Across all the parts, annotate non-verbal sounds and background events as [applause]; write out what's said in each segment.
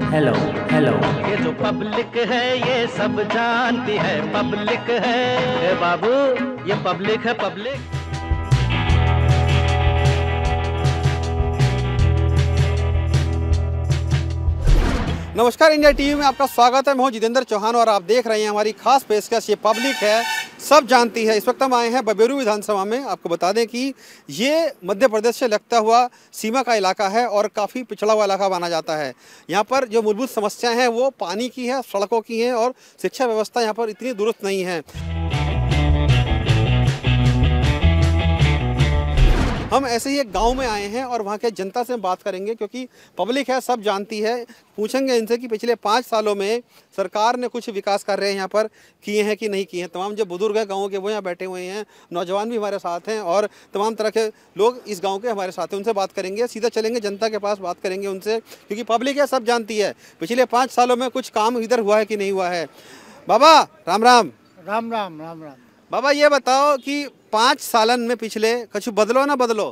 Hello hello ये जो public है ये सब जानती है पब्लिक है बाबू ये पब्लिक है पब्लिक नमस्कार इंडिया टीवी में आपका स्वागत है मैं हूँ जितेंद्र चौहान और आप देख रहे हैं हमारी खास पेशकश ये पब्लिक है सब जानती है इस वक्त हम आए हैं बबेरू विधानसभा में आपको बता दें कि ये मध्य प्रदेश से लगता हुआ सीमा का इलाका है और काफ़ी पिछड़ा हुआ इलाका माना जाता है यहाँ पर जो मूलभूत समस्याएं हैं वो पानी की है सड़कों की हैं और शिक्षा व्यवस्था यहाँ पर इतनी दुरुस्त नहीं है हम ऐसे ही एक गाँव में आए हैं और वहाँ के जनता से बात करेंगे क्योंकि पब्लिक है सब जानती है पूछेंगे इनसे कि पिछले पाँच सालों में सरकार ने कुछ विकास कार्य यहाँ पर किए हैं कि नहीं किए हैं तमाम जो बुजुर्ग हैं गाँव के वो यहाँ बैठे हुए हैं नौजवान भी हमारे साथ हैं और तमाम तरह के लोग इस गाँव के हमारे साथ हैं उनसे बात करेंगे सीधा चलेंगे जनता के पास बात करेंगे उनसे क्योंकि पब्लिक है सब जानती है पिछले पाँच सालों में कुछ काम इधर हुआ है कि नहीं हुआ है बाबा राम राम राम राम राम राम बाबा ये बताओ कि पाँच सालन में पिछले कुछ बदलो ना बदलो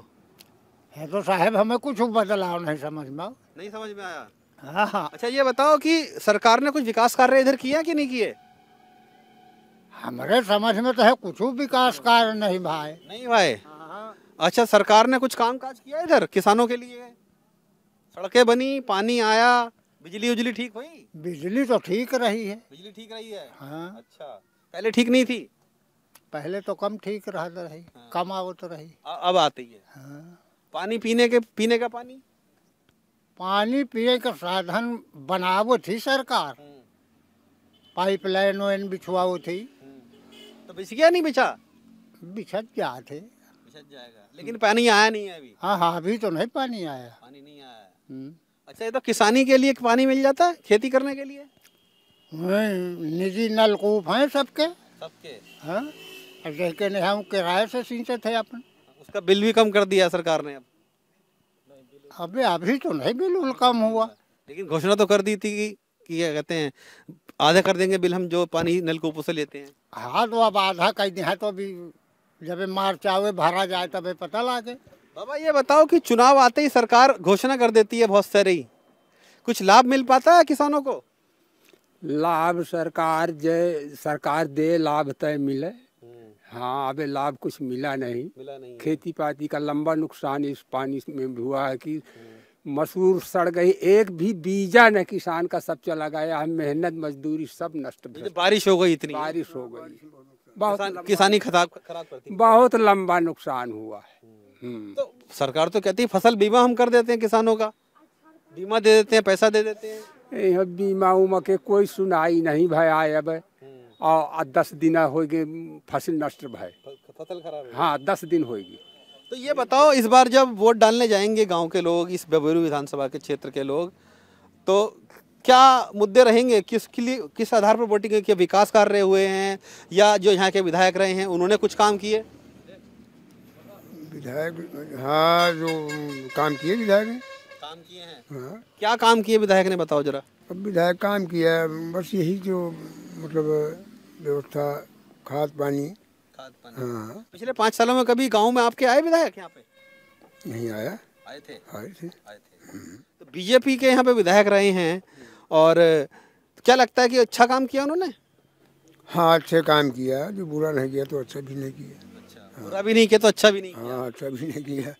है तो साहब हमें कुछ बदलाव नहीं समझ में नहीं समझ में आया हाँ, हाँ अच्छा ये बताओ कि सरकार ने कुछ विकास कार्य इधर किया कि नहीं किए हमारे समझ में तो है कुछ विकास कार्य नहीं भाई नहीं भाई हाँ, हाँ। अच्छा सरकार ने कुछ काम काज किया इधर किसानों के लिए सड़कें बनी पानी आया बिजली उजली ठीक हुई बिजली तो ठीक रही है बिजली ठीक रही है हाँ अच्छा पहले ठीक नहीं थी पहले तो कम ठीक था रही हाँ। कम आवत रही अब आती है हाँ। पानी पीने के पीने का पानी पानी पीने का साधन बनावो थी सरकार हाँ। पाइपलाइन वाइन बिछवाओ थी हाँ। तो बिछ गया नहीं बिछा बिछत क्या थे बिछत जाएगा लेकिन पानी आया नहीं है अभी हाँ हाँ अभी तो नहीं पानी आया पानी नहीं आया हम्म। अच्छा ये तो किसानी के लिए पानी मिल जाता है खेती करने के लिए निजी नलकूप हैं सबके सबके हाँ रह नहीं हम किराए से सींचे थे अपन उसका बिल भी कम कर दिया सरकार ने अब अभी अभी तो नहीं बिल कम हुआ लेकिन घोषणा तो कर दी थी कि क्या कहते हैं आधा कर देंगे बिल हम जो पानी नलकूपों से लेते हैं हाँ तो अब आधा कर दिया तो अभी जब मार्च आवे भरा जाए तब पता के बाबा ये बताओ कि चुनाव आते ही सरकार घोषणा कर देती है बहुत सारी कुछ लाभ मिल पाता है किसानों को लाभ सरकार जय सरकार दे लाभ तय मिले हाँ अबे लाभ कुछ मिला नहीं मिला नहीं खेती पाती का लंबा नुकसान इस पानी में हुआ है कि हम्म। मसूर सड़ गई एक भी बीजा न किसान का सब चला गया हम मेहनत मजदूरी सब नष्ट बारिश हो गई इतनी बारिश हो गई बहुत किसानी खराब खराब बहुत लंबा नुकसान हुआ है हम्म। हम्म। तो सरकार तो कहती है फसल बीमा हम कर देते हैं किसानों का बीमा दे देते हैं पैसा दे देते हैं बीमा उमा के कोई सुनाई नहीं भाई आए अब और दस दिन होगी फसल नष्ट भाई फसल खराब हाँ दस दिन होगी तो ये बताओ इस बार जब वोट डालने जाएंगे गांव के लोग इस बबेरू विधानसभा के क्षेत्र के लोग तो क्या मुद्दे रहेंगे किस के लिए किस आधार पर वोटिंग के विकास कार्य हुए हैं या जो यहाँ के विधायक रहे हैं उन्होंने कुछ काम किए विधायक हाँ जो काम किए विधायक ने काम किए हैं हाँ क्या काम किए विधायक ने बताओ जरा अब विधायक काम किया बस यही जो मतलब व्यवस्था खाद पानी खाद पानी हाँ पिछले पाँच सालों में कभी गांव में आपके आए विधायक यहाँ पे नहीं आया आए थे आए थे आए थे हम्म। तो बीजेपी के यहाँ पे विधायक रहे हैं और क्या लगता है कि अच्छा काम किया उन्होंने हाँ अच्छे काम किया जो बुरा नहीं किया तो अच्छा भी नहीं किया अच्छा हाँ। बुरा भी नहीं किया तो अच्छा भी नहीं किया हाँ अच्छा भी नहीं किया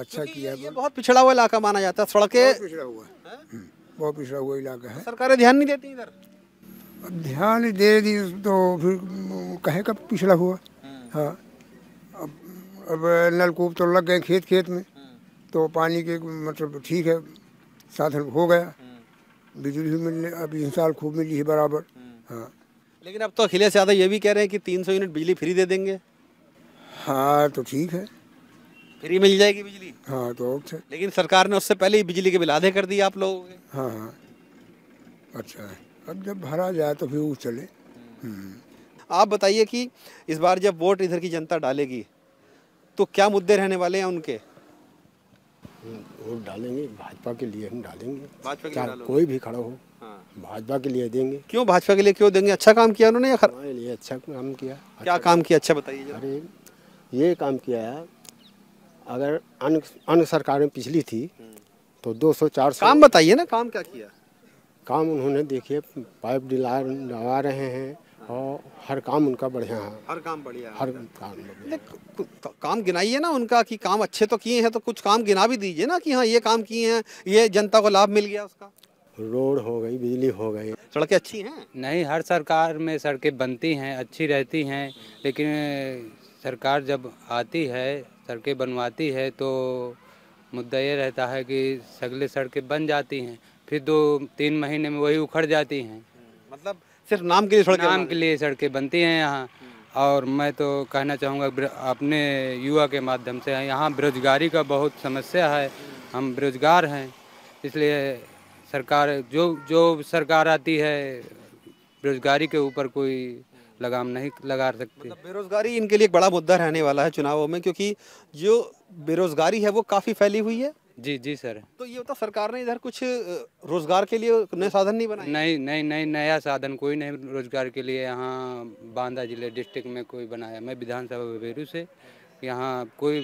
अच्छा किया ये तो- बहुत पिछड़ा हुआ इलाका माना जाता है सड़कें पिछड़ा हुआ हाँ? हम्म, बहुत पिछड़ा हुआ इलाका है सरकारें ध्यान नहीं देती इधर ध्यान दे दी तो फिर कहे कब पिछला हुआ हम्म। हाँ अब अब नलकूप तो लग गए खेत खेत में हम्म। तो पानी के मतलब ठीक है साधन हो गया हम्म। बिजली भी मिलने अब इन साल खूब मिली है बराबर हाँ लेकिन अब तो अखिलेश यादव ये भी कह रहे हैं कि 300 यूनिट बिजली फ्री दे देंगे हाँ तो ठीक है फ्री मिल जाएगी बिजली हाँ तो अच्छा लेकिन सरकार ने उससे पहले ही बिजली के बिल आधे कर दिए आप लोगों के हाँ हाँ अच्छा है अब जब भरा जाए तो फिर वो चले हम्म। आप बताइए कि इस बार जब वोट इधर की जनता डालेगी तो क्या मुद्दे रहने वाले हैं उनके वोट डालेंगे भाजपा के लिए हम डालेंगे भाजपा के लिए कोई भी खड़ा हो हाँ। भाजपा के लिए देंगे क्यों भाजपा के लिए क्यों देंगे अच्छा काम किया उन्होंने या खर... लिए अच्छा काम किया अच्छा क्या काम किया अच्छा बताइए अरे ये काम किया है अगर अन्य सरकारें पिछली थी हम्म। तो चार सौ काम बताइए ना काम क्या किया काम उन्होंने देखिए पाइप डिला डवा रहे हैं और हर काम उनका बढ़िया है हर काम बढ़िया हर काम बढ़िया तो काम गिनाइए ना उनका कि काम अच्छे तो किए हैं तो कुछ काम गिना भी दीजिए ना कि हाँ ये काम किए हैं ये जनता को लाभ मिल गया उसका रोड हो गई बिजली हो गई सड़कें अच्छी हैं नहीं हर सरकार में सड़कें बनती हैं अच्छी रहती हैं लेकिन सरकार जब आती है सड़कें बनवाती है तो मुद्दा ये रहता है कि सगले सड़कें बन जाती हैं फिर दो तीन महीने में वही उखड़ जाती हैं मतलब सिर्फ नाम के लिए सड़कें नाम के लिए सड़कें बनती हैं यहाँ हम्म। और मैं तो कहना चाहूँगा अपने युवा के माध्यम से यहाँ बेरोजगारी का बहुत समस्या है हम्म। हम बेरोजगार हैं इसलिए सरकार जो जो सरकार आती है बेरोजगारी के ऊपर कोई लगाम नहीं लगा सकती मतलब बेरोजगारी इनके लिए एक बड़ा मुद्दा रहने वाला है चुनावों में क्योंकि जो बेरोजगारी है वो काफ़ी फैली हुई है जी जी सर तो ये होता तो सरकार ने इधर कुछ रोजगार के लिए नए साधन नहीं बनाए नहीं नहीं नहीं नया साधन कोई नहीं रोजगार के लिए यहाँ बांदा जिले डिस्ट्रिक्ट में कोई बनाया मैं विधानसभा बबेरू से यहाँ कोई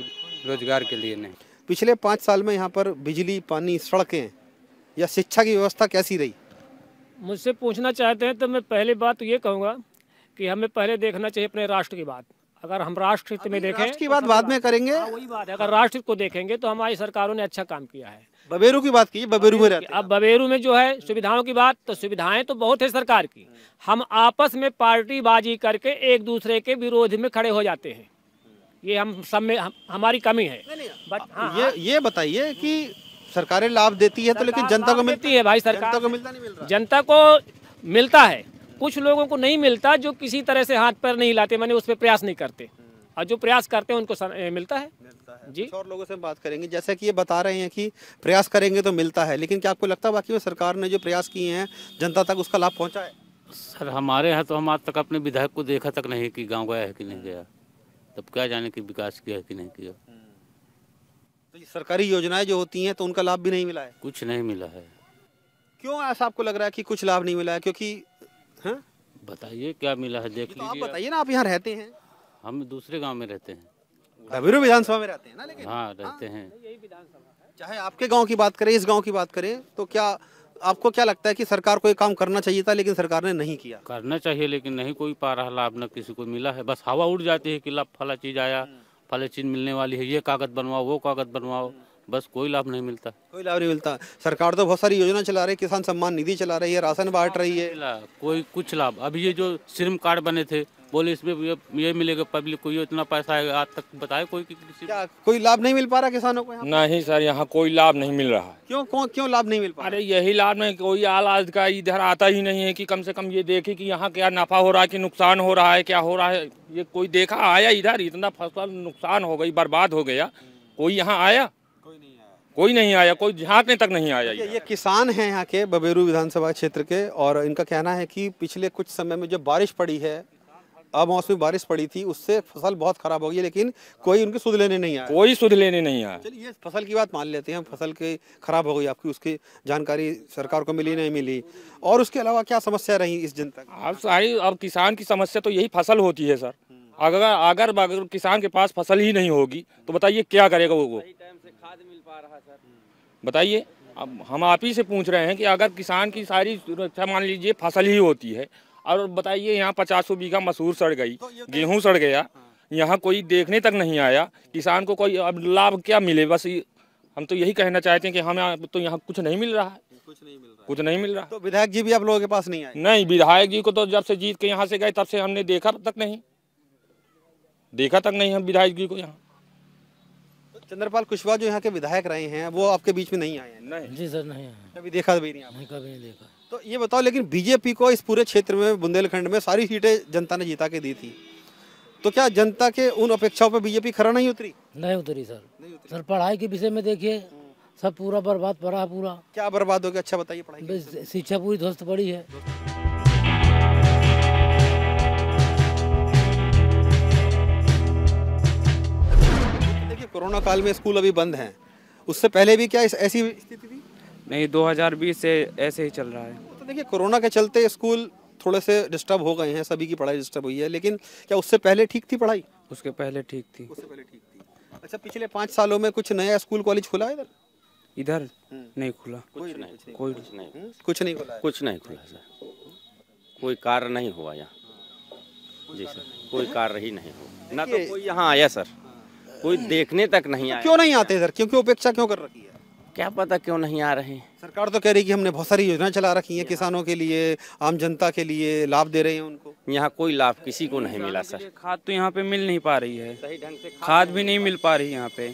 रोजगार के लिए नहीं पिछले पाँच साल में यहाँ पर बिजली पानी सड़कें या शिक्षा की व्यवस्था कैसी रही मुझसे पूछना चाहते हैं तो मैं पहली बात तो ये कहूँगा कि हमें पहले देखना चाहिए अपने राष्ट्र की बात अगर हम राष्ट्र हित में देखें राष्ट्र की तो बात बाद में करेंगे हाँ, वही बात है अगर राष्ट्र को देखेंगे तो हमारी सरकारों ने अच्छा काम किया है बबेरू की बात की बबेरू में रहते अब बबेरू में जो है सुविधाओं की बात तो सुविधाएं तो बहुत है सरकार की हम आपस में पार्टीबाजी करके एक दूसरे के विरोध में खड़े हो जाते हैं ये हम सब में हमारी कमी है बट हाँ, ये हाँ। ये बताइए कि सरकारें लाभ देती है तो लेकिन जनता को मिलती है भाई सरकार को मिलता नहीं मिल रहा जनता को मिलता है कुछ लोगों को नहीं मिलता जो किसी तरह से हाथ पर नहीं लाते मैंने उस पर प्रयास नहीं करते और जो प्रयास करते हैं उनको मिलता ए, मिलता है जी और लोगों से बात करेंगे जैसे कि ये बता रहे हैं कि प्रयास करेंगे तो मिलता है लेकिन क्या आपको लगता है बाकी में सरकार ने जो प्रयास किए हैं जनता तक उसका लाभ पहुँचा है सर हमारे यहाँ तो हम आज तक अपने विधायक को देखा तक नहीं कि गाँव गया है कि नहीं गया तब क्या जाने कि विकास किया है कि नहीं किया हम्म। तो सरकारी योजनाएं जो होती हैं तो उनका लाभ भी नहीं मिला है कुछ नहीं मिला है क्यों ऐसा आपको लग रहा है कि कुछ लाभ नहीं मिला है क्योंकि हाँ? बताइए क्या मिला है देख तो लीजिए आप बताइए ना आप यहाँ रहते हैं हम दूसरे गांव में रहते हैं विधानसभा में रहते हैं ना लेकिन हाँ, हाँ रहते हैं चाहे आपके गांव की बात करें इस गांव की बात करें तो क्या आपको क्या लगता है कि सरकार को ये काम करना चाहिए था लेकिन सरकार ने नहीं किया करना चाहिए लेकिन नहीं कोई पा रहा लाभ न किसी को मिला है बस हवा उड़ जाती है कि लाभ फला चीज आया हम्म। फला चीज मिलने वाली है ये कागज बनवाओ वो कागज बनवाओ बस कोई लाभ नहीं मिलता कोई लाभ नहीं मिलता सरकार तो बहुत सारी योजना चला रही है किसान सम्मान निधि चला रही है राशन बांट रही है कोई कुछ लाभ अभी ये जो श्रम कार्ड बने थे बोले इसमें ये मिलेगा पब्लिक को ये इतना पैसा आएगा आज तक बताए कोई कि किसी क्या कोई लाभ नहीं मिल पा रहा किसानों को नहीं सर यहाँ कोई लाभ नहीं मिल रहा क्यों क्यों क्यों लाभ नहीं मिल पा अरे यही लाभ नहीं कोई आज का इधर आता ही नहीं है कि कम से कम ये देखे कि यहाँ क्या नफा हो रहा है कि नुकसान हो रहा है क्या हो रहा है ये कोई देखा आया इधर इतना फसल नुकसान हो गई बर्बाद हो गया कोई यहाँ आया कोई नहीं आया कोई झाँकने तक नहीं आया ये, ये किसान हैं यहाँ के बबेरू विधानसभा क्षेत्र के और इनका कहना है कि पिछले कुछ समय में जो बारिश पड़ी है मौसमी बारिश पड़ी थी उससे फसल बहुत खराब हो गई लेकिन कोई उनके सुध लेने नहीं आया कोई सुध लेने नहीं आया चलिए फसल की बात मान लेते हैं फसल के खराब हो गई आपकी उसकी जानकारी सरकार को मिली नहीं मिली और उसके अलावा क्या समस्या रही इस जनता अब सारी अब किसान की समस्या तो यही फसल होती है सर अगर अगर अगर किसान के पास फसल ही नहीं होगी तो बताइए क्या करेगा वो खाद मिल पा रहा सर बताइए अब हम आप ही से पूछ रहे हैं कि अगर किसान की सारी सुरक्षा मान लीजिए फसल ही होती है और बताइए यहाँ पचासों बीघा मसूर सड़ गई तो तो गेहूँ सड़ गया हाँ। यहाँ कोई देखने तक नहीं आया किसान को कोई अब लाभ क्या मिले बस हम तो यही कहना चाहते हैं कि हमें तो यहाँ कुछ नहीं मिल रहा है कुछ नहीं मिल रहा कुछ नहीं मिल रहा तो विधायक जी भी आप लोगों के पास नहीं आए नहीं विधायक जी को तो जब से जीत के यहाँ से गए तब से हमने देखा तक नहीं देखा तक नहीं हम विधायक जी को यहाँ चंद्रपाल कुशवाहा जो यहाँ के विधायक रहे हैं वो आपके बीच में नहीं आए हैं नहीं जी सर नहीं आए कभी देखा भी नहीं आपने कभी नहीं देखा तो ये बताओ लेकिन बीजेपी को इस पूरे क्षेत्र में बुंदेलखंड में सारी सीटें जनता ने जीता के दी थी तो क्या जनता के उन अपेक्षाओं पर बीजेपी खड़ा नहीं उतरी नहीं उतरी सर नहीं उतरी सर पढ़ाई के विषय में देखिए सब पूरा बर्बाद पड़ा पूरा क्या बर्बाद हो गया अच्छा बताइए पढ़ाई शिक्षा पूरी ध्वस्त पड़ी है कोरोना काल में स्कूल अभी बंद हैं उससे पहले भी क्या ऐसी स्थिति थी नहीं 2020 से ऐसे ही चल रहा है तो देखिए कोरोना के चलते स्कूल थोड़े से डिस्टर्ब हो गए हैं सभी की पढ़ाई डिस्टर्ब हुई है लेकिन क्या उससे पहले ठीक थी पढ़ाई उसके पहले ठीक थी उससे पहले ठीक थी अच्छा पिछले पाँच सालों में कुछ नया स्कूल कॉलेज खुला है इधर इधर हम्म। नहीं खुला कुछ नहीं कोई कुछ नहीं कुछ नहीं खुला कुछ नहीं हम्म, खुला सर कोई कार्य नहीं हुआ यहाँ जी सर कोई कार्य ही नहीं हुआ ना तो कोई यहाँ आया सर कोई देखने तक नहीं तो आया क्यों नहीं आते सर क्योंकि उपेक्षा क्यों कर रखी है क्या पता क्यों नहीं आ रहे हैं सरकार तो कह रही कि हमने बहुत सारी योजना चला रखी है किसानों के लिए आम जनता के लिए लाभ दे रहे हैं उनको यहाँ कोई लाभ किसी को नहीं मिला सर खाद तो यहाँ पे मिल नहीं पा रही है सही ढंग से खाद भी नहीं मिल पा रही यहाँ पे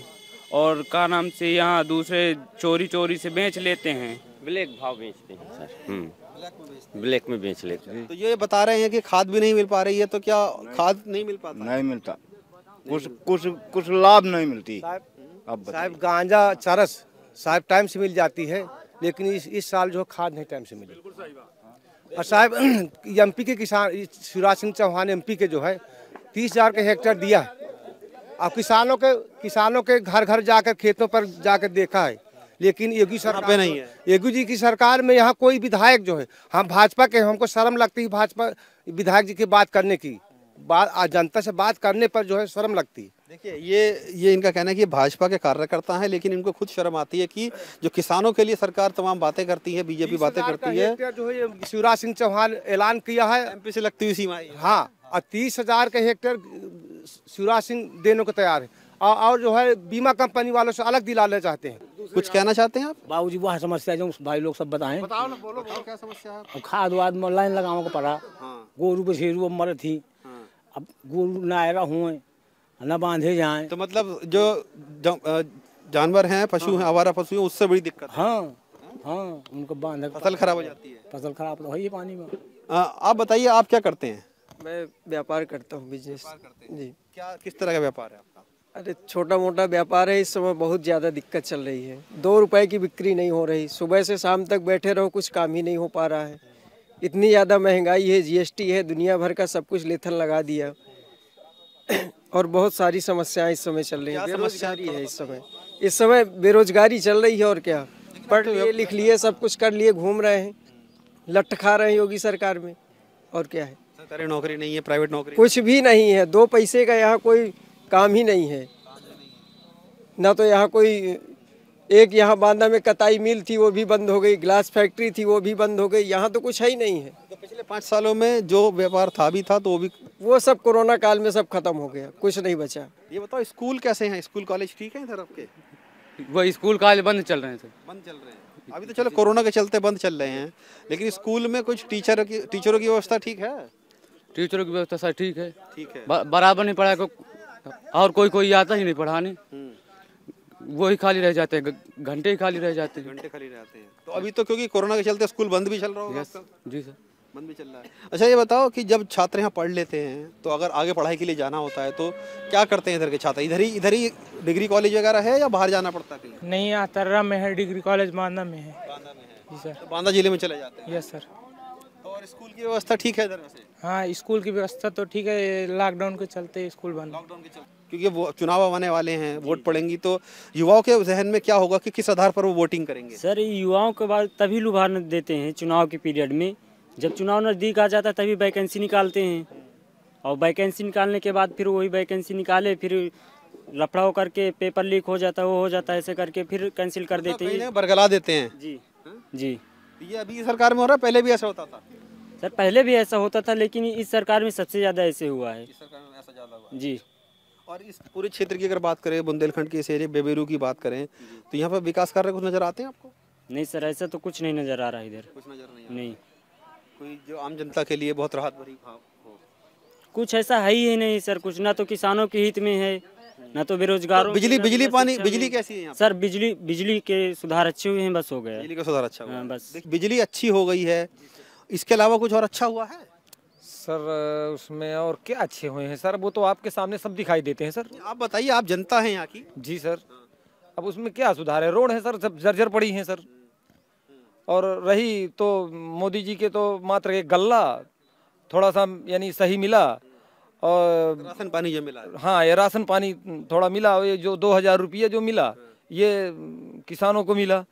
और का नाम से यहाँ दूसरे चोरी चोरी से बेच लेते हैं ब्लैक भाव बेचते हैं सर हम्म। ब्लैक में बेच लेते हैं तो ये बता रहे हैं कि खाद भी नहीं मिल पा रही है तो क्या खाद नहीं मिल पाता नहीं मिलता कुछ कुछ कुछ लाभ नहीं मिलती अब साहब गांजा चरस साहब टाइम से मिल जाती है लेकिन इस इस साल जो खाद नहीं टाइम से मिली और साहब [clears throat] एम के किसान शिवराज सिंह चौहान एम के जो है तीस हजार का हेक्टेयर दिया है अब किसानों के किसानों के घर घर जाकर खेतों पर जाकर देखा है लेकिन योगी सरकार पे नहीं है योगी जी की सरकार में यहाँ कोई विधायक जो है हम भाजपा के हमको शर्म लगती है भाजपा विधायक जी की बात करने की बात जनता से बात करने पर जो है शर्म लगती है देखिए ये ये इनका कहना है कि भाजपा के कार्यकर्ता हैं लेकिन इनको खुद शर्म आती है कि जो किसानों के लिए सरकार तमाम बातें करती है बीजेपी बातें करती है जो है शिवराज सिंह चौहान ऐलान किया है एमपी से लगती हुई सीमा हाँ और तीस हजार के हेक्टेयर शिवराज सिंह देने को तैयार है और जो है बीमा कंपनी वालों से अलग दिला ले चाहते हैं कुछ कहना चाहते हैं आप बाबूजी वह समस्या जो भाई लोग सब बताएं बताओ ना बोलो क्या समस्या है खाद वाद में लाइन लगाने को पड़ा हाँ। गोरू पे मर थी अब गोरू ना आएगा हुए ना बांधे जाए तो मतलब जो जानवर हैं पशु हैं हाँ। आवारा पशु हैं उससे बड़ी दिक्कत हाँ हाँ उनको बांध फसल खराब हो जाती है फसल खराब तो है पानी में आप बताइए आप क्या करते हैं मैं व्यापार करता हूँ बिजनेस जी क्या किस तरह का व्यापार है आपका अरे छोटा मोटा व्यापार है इस समय बहुत ज़्यादा दिक्कत चल रही है दो रुपए की बिक्री नहीं हो रही सुबह से शाम तक बैठे रहो कुछ काम ही नहीं हो पा रहा है इतनी ज़्यादा महंगाई है जीएसटी है दुनिया भर का सब कुछ लेथल लगा दिया और बहुत सारी समस्याएं इस समय चल रही हैं बेरोजगारी है इस समय इस समय बेरोजगारी चल रही है और क्या पढ़ लिए लिख लिए सब कुछ कर लिए घूम रहे हैं लट्ठ खा रहे हैं योगी सरकार में और क्या है सरकारी नौकरी नहीं है प्राइवेट नौकरी कुछ भी नहीं है दो पैसे का यहाँ कोई काम ही नहीं है ना तो यहाँ कोई एक यहाँ बांदा में कताई मिल थी वो भी बंद हो गई ग्लास फैक्ट्री थी वो भी बंद हो गई यहाँ तो कुछ है ही नहीं है तो पिछले पाँच सालों में जो व्यापार था भी था तो वो भी वो सब कोरोना काल में सब खत्म हो गया कुछ नहीं बचा ये बताओ स्कूल कैसे हैं स्कूल कॉलेज ठीक है सर आपके वो स्कूल कॉलेज बंद चल रहे हैं सर बंद चल रहे हैं अभी तो चलो कोरोना के चलते बंद चल रहे हैं लेकिन स्कूल में कुछ टीचर की टीचरों की व्यवस्था ठीक है टीचरों की व्यवस्था सर ठीक है ठीक है बराबर नहीं पढ़ा और कोई कोई आता ही नहीं पढ़ाने हम्म। वो ही खाली रह जाते हैं घंटे ही खाली रह जाते हैं घंटे खाली रहते हैं तो अभी तो क्योंकि कोरोना के चलते स्कूल बंद भी चल रहा होगा जी सर बंद भी चल रहा है अच्छा ये बताओ कि जब छात्र यहाँ पढ़ लेते हैं तो अगर आगे पढ़ाई के लिए जाना होता है तो क्या करते हैं इधर के छात्र इधर ही इधर ही डिग्री कॉलेज वगैरह है या बाहर जाना पड़ता है नहीं यहाँ तर्रा में है डिग्री कॉलेज बांदा में है बांदा जी सर तो बांदा जिले में चले जाते हैं यस सर तो और स्कूल की व्यवस्था ठीक है इधर हाँ स्कूल की व्यवस्था तो ठीक है लॉकडाउन के चलते स्कूल बंद लॉकडाउन के चलते क्योंकि वो चुनाव आने वाले हैं वोट पड़ेंगी तो युवाओं के जहन में क्या होगा कि किस आधार पर वो वोटिंग करेंगे सर युवाओं के बाद तभी लुभान देते हैं चुनाव के पीरियड में जब चुनाव नज़दीक आ जाता है तभी वैकेंसी निकालते हैं और वैकेंसी निकालने के बाद फिर वही वैकेंसी निकाले फिर लफड़ा करके पेपर लीक हो जाता है वो हो जाता है ऐसे करके फिर कैंसिल कर अच्छा, देते हैं बरगला देते हैं जी हाँ? जी ये अभी सरकार में हो रहा है पहले भी ऐसा होता था सर पहले भी ऐसा होता था लेकिन इस सरकार में सबसे ज़्यादा ऐसे हुआ है इस सरकार में ऐसा ज़्यादा हुआ जी और इस पूरे क्षेत्र की अगर बात करें बुंदेलखंड के इस एरिया बेबेरू की बात करें तो यहाँ पर विकास कार्य कुछ नज़र आते हैं आपको नहीं सर ऐसा तो कुछ नहीं नज़र आ रहा है इधर कुछ नज़र नहीं नहीं कोई जो आम जनता के लिए बहुत राहत भरी कुछ ऐसा है ही नहीं सर कुछ ना तो किसानों के हित में है ना तो बेरोजगार तो बिजली तो बिजली पानी बिजली कैसी है सर बिजली बिजली के सुधार अच्छे हुए हैं बस हो गया बिजली का सुधार अच्छा हुआ हाँ, बस बिजली अच्छी हो गई है इसके अलावा कुछ और अच्छा हुआ है सर उसमें और क्या अच्छे हुए हैं सर वो तो आपके सामने सब दिखाई देते हैं सर आप बताइए आप जनता हैं यहाँ की जी सर अब उसमें क्या सुधार है रोड है सर सब जर्जर पड़ी हैं सर और रही तो मोदी जी के तो मात्र एक गल्ला थोड़ा सा यानी सही मिला और राशन पानी ये मिला हाँ ये राशन पानी थोड़ा मिला ये जो दो हज़ार रुपये जो मिला ये किसानों को मिला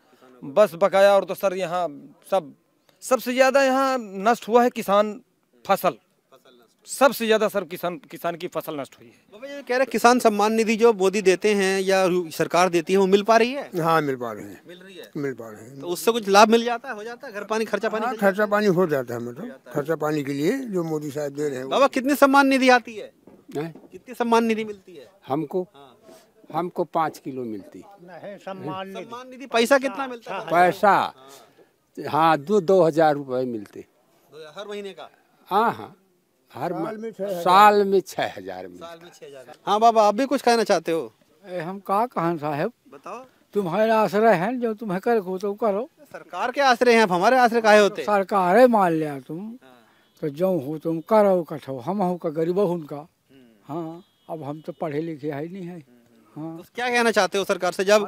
बस बकाया और तो सर यहाँ सब सबसे ज़्यादा यहाँ नष्ट हुआ है किसान फसल सबसे ज्यादा सर किसान किसान की फसल नष्ट हुई है बाबा कह रहे किसान सम्मान निधि जो मोदी देते हैं या सरकार देती है वो मिल पा रही है हाँ मिल पा रही है मिल रही है मिल पा रहे हैं तो उससे कुछ लाभ मिल जाता है हो जाता है घर पानी खर्चा पानी हाँ, खर्चा पानी हो जाता है मतलब खर्चा पानी के लिए जो मोदी साहब दे रहे हैं बाबा कितनी सम्मान निधि आती है कितनी सम्मान निधि मिलती है हमको हाँ। हमको पाँच किलो मिलती सम्मान निधि पैसा कितना मिलता है पैसा हाँ दो दो हजार रूपए मिलते हर महीने का हाँ हाँ हर साल में छह साल में छह हजार में हाँ बाबा आप भी कुछ कहना चाहते हो ए, हम कहा कहा साहेब बताओ तुम्हारे आश्रय है जो तुम्हें कर हो तो करो सरकार के आश्रय हैं हमारे आश्रय काहे होते सरकार है मान लिया तुम हाँ। तो जो हो तुम करो कठो हम हो का गरीब हो उनका हम्म। हाँ अब हम तो पढ़े लिखे है नहीं है हम्म। हाँ। तो क्या कहना चाहते हो सरकार से जब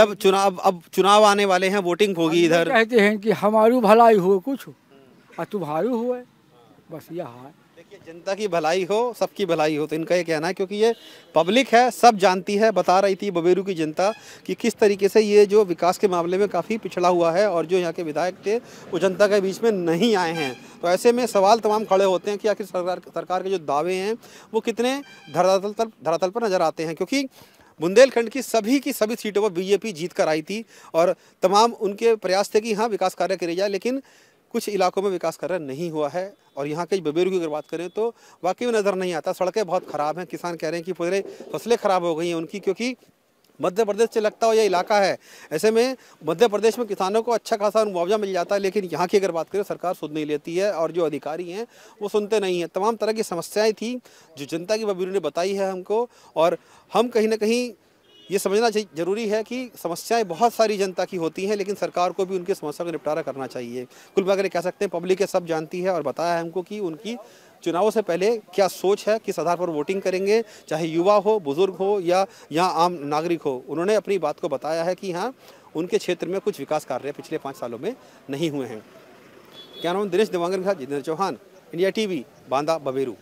जब चुनाव अब चुनाव आने वाले हैं वोटिंग होगी इधर कहते हैं कि हमारू भलाई हुए कुछ हम्म। और तुम्हारू हुए बस यह है देखिए जनता की भलाई हो सबकी भलाई हो तो इनका ये कहना है क्योंकि ये पब्लिक है सब जानती है बता रही थी बबेरू की जनता कि किस तरीके से ये जो विकास के मामले में काफ़ी पिछड़ा हुआ है और जो यहाँ के विधायक थे वो जनता के बीच में नहीं आए हैं तो ऐसे में सवाल तमाम खड़े होते हैं कि आखिर सरकार सरकार के जो दावे हैं वो कितने धरातल पर धरातल पर नज़र आते हैं क्योंकि बुंदेलखंड की सभी की सभी सीटों पर बीजेपी जीत कर आई थी और तमाम उनके प्रयास थे कि हाँ विकास कार्य करे जाए लेकिन कुछ इलाकों में विकास कार्य नहीं हुआ है और यहाँ के बबेरू की अगर बात करें तो वाकई में नज़र नहीं आता सड़कें बहुत ख़राब हैं किसान कह रहे हैं कि पूरे फसलें ख़राब हो गई हैं उनकी क्योंकि मध्य प्रदेश से लगता हो यह इलाका है ऐसे में मध्य प्रदेश में किसानों को अच्छा खासा मुआवजा मिल जाता है लेकिन यहाँ की अगर बात करें सरकार सुध नहीं लेती है और जो अधिकारी हैं वो सुनते नहीं हैं तमाम तरह की समस्याएँ थी जो जनता की बबीरू ने बताई है हमको और हम कहीं ना कहीं ये समझना जरूरी है कि समस्याएं बहुत सारी जनता की होती हैं लेकिन सरकार को भी उनकी समस्या का निपटारा करना चाहिए कुल मिलाकर कह सकते हैं पब्लिक ये सब जानती है और बताया है हमको कि उनकी चुनावों से पहले क्या सोच है किस आधार पर वोटिंग करेंगे चाहे युवा हो बुजुर्ग हो या यहाँ आम नागरिक हो उन्होंने अपनी बात को बताया है कि हाँ उनके क्षेत्र में कुछ विकास कार्य पिछले पाँच सालों में नहीं हुए हैं क्या नाम दिनेश देवांगन के जितेंद्र चौहान इंडिया टी बांदा बबेरू